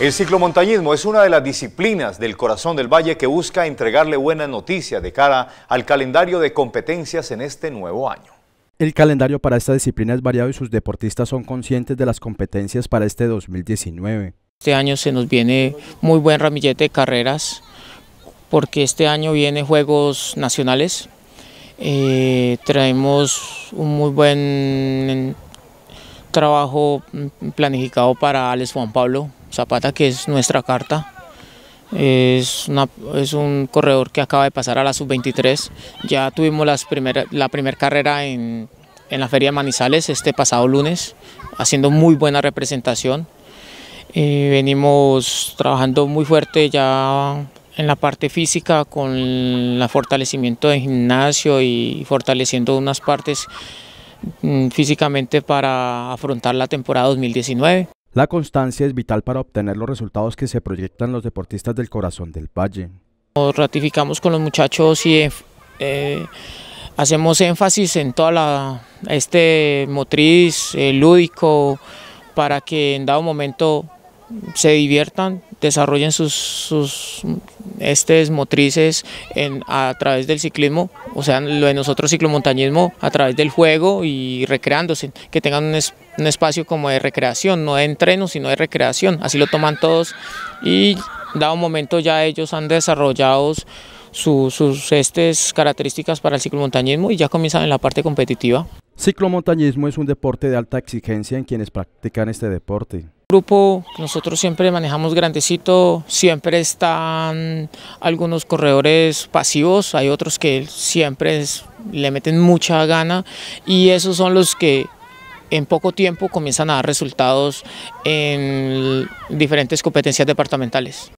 El ciclomontañismo es una de las disciplinas del corazón del valle que busca entregarle buenas noticias de cara al calendario de competencias en este nuevo año. El calendario para esta disciplina es variado y sus deportistas son conscientes de las competencias para este 2019. Este año se nos viene muy buen ramillete de carreras porque este año viene Juegos Nacionales. Eh, traemos un muy buen trabajo mm, planificado para Alex Juan Pablo, Zapata, que es nuestra carta. Es, una, es un corredor que acaba de pasar a la sub-23. Ya tuvimos las la primera carrera en, la Feria de Manizales este pasado lunes, haciendo muy buena representación. y eh, venimos trabajando muy fuerte ya en la parte física con el fortalecimiento del gimnasio y fortaleciendo unas partes mm, físicamente para afrontar la temporada 2019. La constancia es vital para obtener los resultados que se proyectan los deportistas del corazón del valle. Nos ratificamos con los muchachos y eh, hacemos énfasis en toda la este motriz lúdico para que en dado momento se diviertan, desarrollen sus, sus motrices a través del ciclismo, o sea, lo de nosotros ciclomontañismo a través del juego y recreándose, que tengan un, espacio como de recreación, no de entreno, sino de recreación, así lo toman todos y dado momento ya ellos han desarrollado sus características para el ciclomontañismo y ya comienzan en la parte competitiva. Ciclomontañismo es un deporte de alta exigencia en quienes practican este deporte. grupo nosotros siempre manejamos grandecito, siempre están algunos corredores pasivos, hay otros que siempre le meten mucha gana y esos son los que en poco tiempo comienzan a dar resultados en diferentes competencias departamentales.